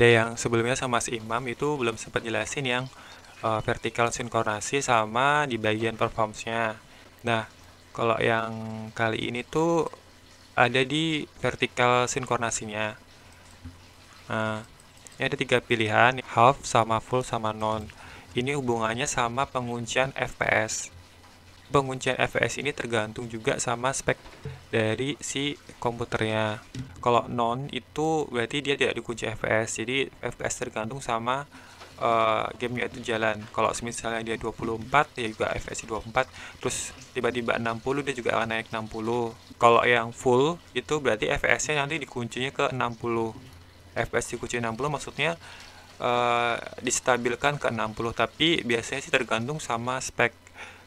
pada yang sebelumnya sama Mas Imam itu belum sempat jelasin yang uh, vertikal sinkronasi sama di bagian performance-nya. Nah, kalau yang kali ini tuh ada di vertikal sinkronasinya. Nah, ini ada tiga pilihan, half sama full sama non. Ini hubungannya sama penguncian FPS penguncian FPS ini tergantung juga sama spek dari si komputernya. Kalau non itu berarti dia tidak dikunci FPS. Jadi FPS tergantung sama uh, gamenya itu jalan. Kalau misalnya dia 24 dia juga FPS 24. Terus tiba-tiba 60 dia juga akan naik 60. Kalau yang full itu berarti FPS-nya nanti dikuncinya ke 60. FPS dikunci 60 maksudnya uh, distabilkan ke 60 tapi biasanya sih tergantung sama spek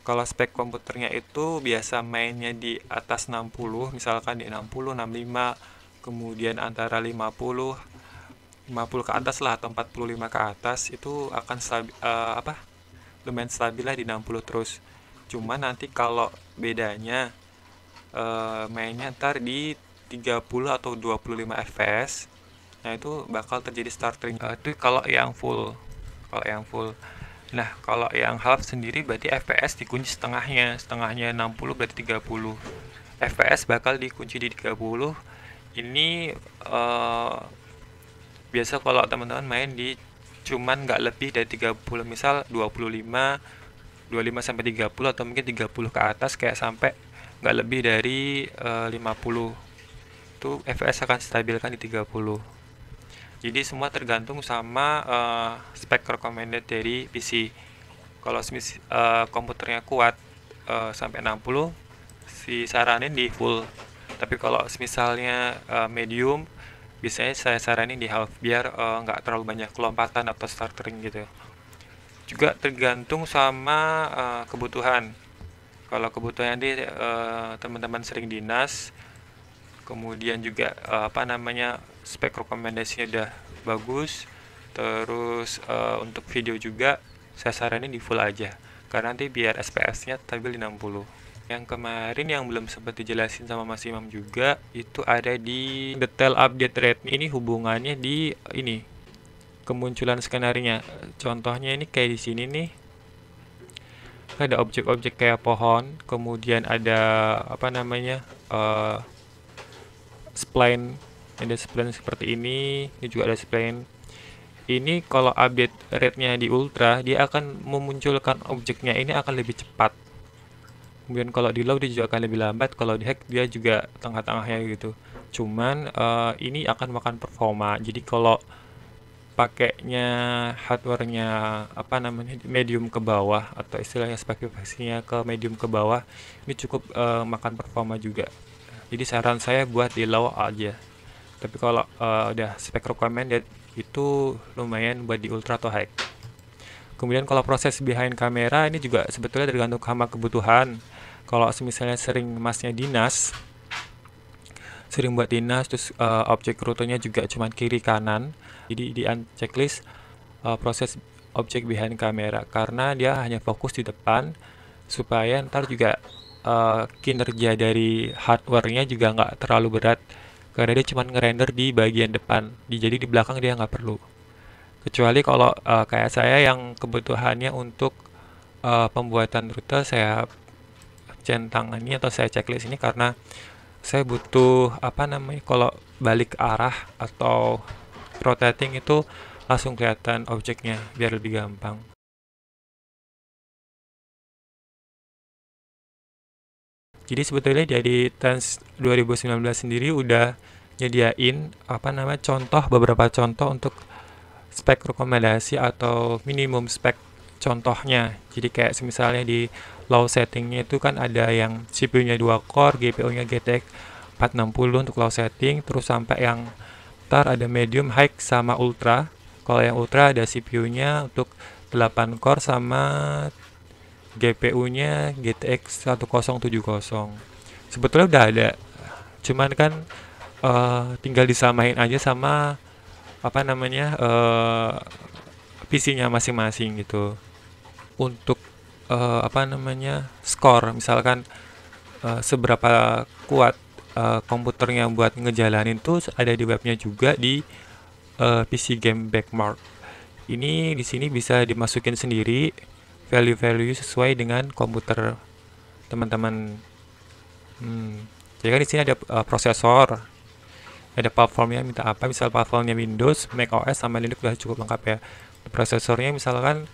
kalau spek komputernya itu biasa mainnya di atas 60 misalkan di 60 65 kemudian antara 50 50 ke atas lah atau 45 ke atas itu akan stabi, uh, apa lumayan stabil lah di 60 terus cuman nanti kalau bedanya uh, mainnya ntar di 30 atau 25 fps nah itu bakal terjadi starting uh, eh, itu kalau yang full kalau yang full Nah, kalau yang half sendiri berarti FPS dikunci setengahnya. Setengahnya 60 berarti 30. FPS bakal dikunci di 30. Ini uh, biasa kalau teman-teman main di cuman nggak lebih dari 30 misal 25 25 sampai 30 atau mungkin 30 ke atas kayak sampai nggak lebih dari eh, uh, 50 itu FPS akan stabilkan di 30 jadi semua tergantung sama uh, eh, spek recommended dari PC. Kalau uh, komputernya kuat uh, sampai 60, si saranin di full. Tapi kalau misalnya uh, medium, biasanya saya saranin di half biar nggak uh, terlalu banyak kelompatan atau startering gitu. Juga tergantung sama uh, kebutuhan. Kalau kebutuhan di uh, teman-teman sering dinas, kemudian juga uh, apa namanya spek rekomendasinya udah bagus terus uh, untuk video juga saya saranin di full aja karena nanti biar SPS-nya stabil di 60 yang kemarin yang belum sempat dijelasin sama Mas Imam juga itu ada di detail update rate ini hubungannya di ini kemunculan skenarinya contohnya ini kayak di sini nih ada objek-objek kayak pohon kemudian ada apa namanya uh, spline ada spline seperti ini ini juga ada spline ini kalau update rate-nya di ultra dia akan memunculkan objeknya ini akan lebih cepat kemudian kalau di low dia juga akan lebih lambat kalau di hack dia juga tengah-tengahnya gitu cuman uh, ini akan makan performa jadi kalau pakainya hardwarenya apa namanya medium ke bawah atau istilahnya spesifikasinya ke medium ke bawah ini cukup uh, makan performa juga jadi saran saya buat di low aja tapi kalau uh, udah spek recommended itu lumayan buat di ultra atau high kemudian kalau proses behind kamera ini juga sebetulnya tergantung sama kebutuhan kalau misalnya sering masnya dinas sering buat dinas terus uh, objek rutenya juga cuma kiri kanan jadi di checklist uh, eh, proses objek behind kamera karena dia hanya fokus di depan supaya ntar juga uh, kinerja dari hardware juga nggak terlalu berat karena dia cuma ngerender di bagian depan jadi di belakang dia nggak perlu kecuali kalau uh, kayak saya yang kebutuhannya untuk uh, pembuatan rute saya centang ini atau saya checklist ini karena saya butuh apa namanya kalau balik arah atau rotating itu langsung kelihatan objeknya biar lebih gampang jadi sebetulnya dari Trans 2019 sendiri udah nyediain apa nama contoh beberapa contoh untuk spek rekomendasi atau minimum spek contohnya jadi kayak misalnya di low settingnya itu kan ada yang CPU-nya 2 core, GPU-nya GTX 460 untuk low setting terus sampai yang tar ada medium, high sama ultra kalau yang ultra ada CPU-nya untuk 8 core sama GPU-nya GTX 1070. Sebetulnya udah ada. Cuman kan uh, tinggal disamain aja sama apa namanya uh, eh, PC-nya masing-masing gitu. Untuk uh, apa namanya? skor misalkan uh, seberapa kuat uh, komputernya buat ngejalanin tuh ada di webnya juga di uh, PC Game Benchmark. Ini di sini bisa dimasukin sendiri value-value sesuai dengan komputer teman-teman. Hmm. Jadi kan di sini ada uh, prosesor, ada platformnya minta apa, misal platformnya Windows, Mac OS sama Linux sudah cukup lengkap ya. Prosesornya misalkan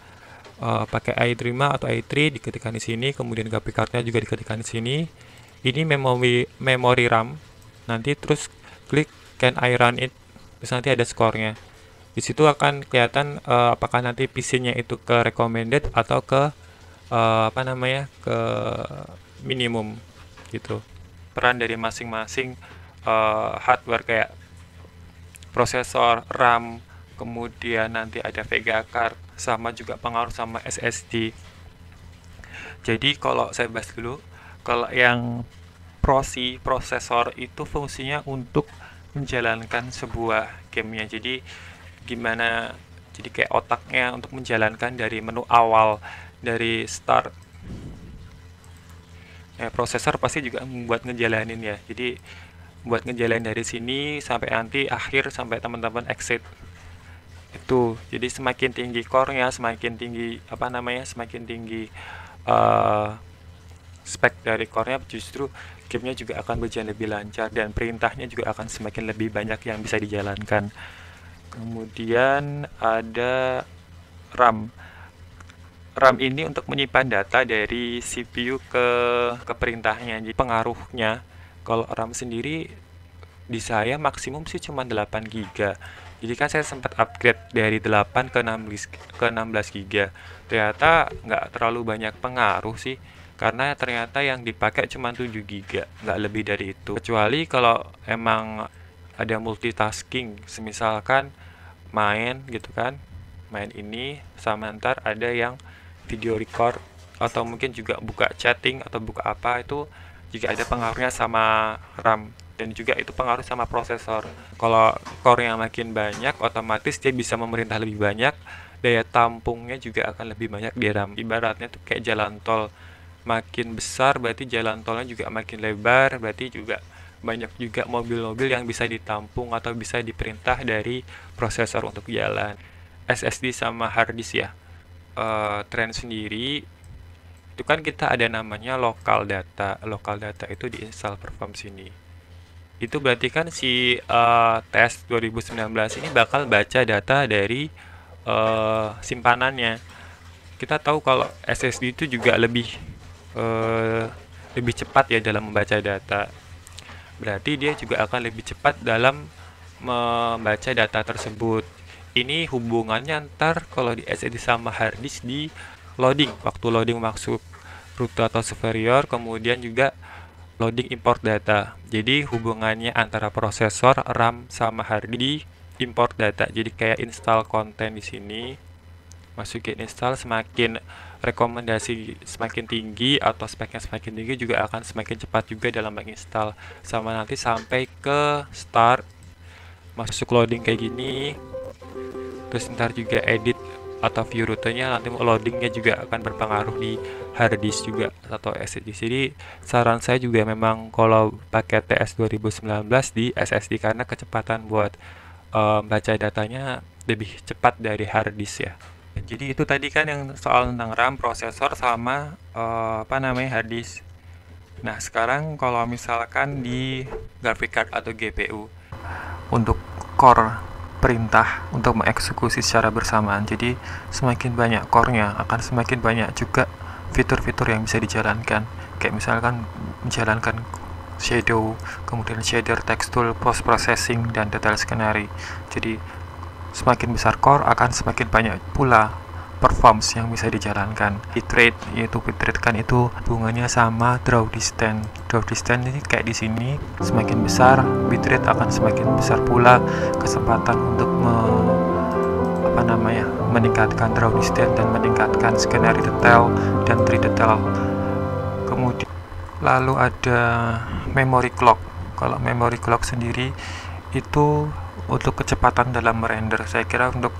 uh, pakai i3 atau i3 diketikkan di sini, kemudian graphic cardnya juga diketikkan di sini. Ini memori memori RAM. Nanti terus klik can I run it? Terus nanti ada skornya di situ akan kelihatan uh, apakah nanti PC-nya itu ke recommended atau ke uh, apa namanya ke minimum gitu peran dari masing-masing uh, hardware kayak prosesor RAM kemudian nanti ada vga card sama juga pengaruh sama SSD jadi kalau saya bahas dulu kalau yang prosi prosesor itu fungsinya untuk menjalankan sebuah gamenya jadi gimana jadi kayak otaknya untuk menjalankan dari menu awal dari start ya, prosesor pasti juga membuat ngejalanin ya jadi buat ngejalanin dari sini sampai nanti akhir sampai teman-teman exit itu jadi semakin tinggi core-nya semakin tinggi apa namanya semakin tinggi uh, spek dari core-nya justru gamenya juga akan berjalan lebih lancar dan perintahnya juga akan semakin lebih banyak yang bisa dijalankan Kemudian ada RAM. RAM ini untuk menyimpan data dari CPU ke ke perintahnya. Jadi pengaruhnya kalau RAM sendiri di saya maksimum sih cuma 8 GB. Jadi kan saya sempat upgrade dari 8 ke 16 ke 16 GB. Ternyata nggak terlalu banyak pengaruh sih karena ternyata yang dipakai cuma 7 GB, nggak lebih dari itu. Kecuali kalau emang ada multitasking, semisalkan main gitu kan main ini sama ntar ada yang video record atau mungkin juga buka chatting atau buka apa itu juga ada pengaruhnya sama RAM dan juga itu pengaruh sama prosesor kalau core yang makin banyak otomatis dia bisa memerintah lebih banyak daya tampungnya juga akan lebih banyak di RAM ibaratnya tuh kayak jalan tol makin besar berarti jalan tolnya juga makin lebar berarti juga banyak juga mobil-mobil yang bisa ditampung atau bisa diperintah dari prosesor untuk jalan. SSD sama hard disk ya. Uh, eh, tren sendiri itu kan kita ada namanya lokal data. Lokal data itu diinstal perform sini. Itu berarti kan si uh, tes 2019 ini bakal baca data dari uh, simpanannya. Kita tahu kalau SSD itu juga lebih uh, lebih cepat ya dalam membaca data berarti dia juga akan lebih cepat dalam membaca data tersebut. Ini hubungannya ntar kalau di SSD sama harddisk di loading, waktu loading maksud rute atau superior, kemudian juga loading import data. Jadi hubungannya antara prosesor, RAM sama harddisk di import data. Jadi kayak install konten di sini, masukin install semakin rekomendasi semakin tinggi atau speknya semakin tinggi juga akan semakin cepat juga dalam menginstal. sama nanti sampai ke start masuk loading kayak gini terus ntar juga edit atau view rutenya nanti loadingnya juga akan berpengaruh di hard disk juga atau SSD sini. saran saya juga memang kalau pakai TS 2019 di SSD karena kecepatan buat um, baca datanya lebih cepat dari hard disk ya jadi itu tadi kan yang soal tentang RAM, prosesor sama uh, apa namanya disk. Nah, sekarang kalau misalkan di graphic card atau GPU untuk core perintah untuk mengeksekusi secara bersamaan. Jadi, semakin banyak core-nya akan semakin banyak juga fitur-fitur yang bisa dijalankan. Kayak misalkan menjalankan shadow, kemudian shader, tekstur, post processing dan detail skenario. Jadi, Semakin besar core akan semakin banyak pula performs yang bisa dijalankan hit rate yaitu hit rate kan itu bunganya sama draw distance draw distance ini kayak di sini semakin besar bit rate akan semakin besar pula kesempatan untuk me, apa namanya meningkatkan draw distance dan meningkatkan skenario detail dan tree detail kemudian lalu ada memory clock kalau memory clock sendiri itu untuk kecepatan dalam merender saya kira untuk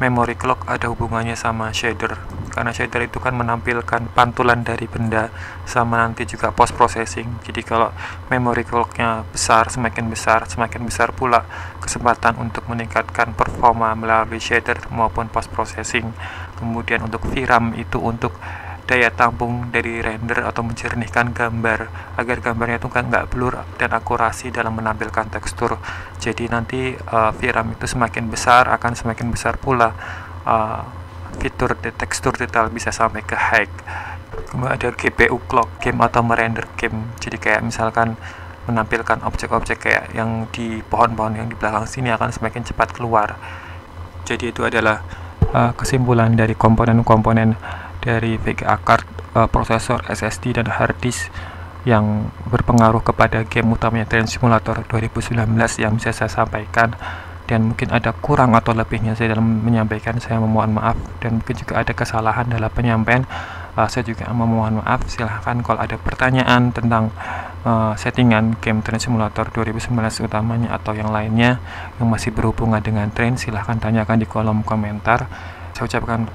memory clock ada hubungannya sama shader karena shader itu kan menampilkan pantulan dari benda sama nanti juga post processing jadi kalau memory clocknya besar semakin besar semakin besar pula kesempatan untuk meningkatkan performa melalui shader maupun post processing kemudian untuk VRAM itu untuk daya tampung dari render atau mencernihkan gambar agar gambarnya itu kan nggak blur dan akurasi dalam menampilkan tekstur jadi nanti uh, VRAM itu semakin besar akan semakin besar pula uh, fitur de tekstur detail bisa sampai ke high kemudian ada GPU clock game atau merender game jadi kayak misalkan menampilkan objek-objek kayak yang di pohon-pohon yang di belakang sini akan semakin cepat keluar jadi itu adalah uh, kesimpulan dari komponen-komponen dari VGA card, uh, eh, prosesor SSD dan hard disk yang berpengaruh kepada game utamanya Train Simulator 2019 yang bisa saya sampaikan dan mungkin ada kurang atau lebihnya saya dalam menyampaikan saya memohon maaf dan mungkin juga ada kesalahan dalam penyampaian uh, saya juga memohon maaf silahkan kalau ada pertanyaan tentang uh, settingan game Train Simulator 2019 utamanya atau yang lainnya yang masih berhubungan dengan train silahkan tanyakan di kolom komentar saya ucapkan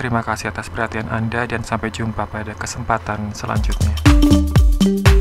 Terima kasih atas perhatian Anda dan sampai jumpa pada kesempatan selanjutnya.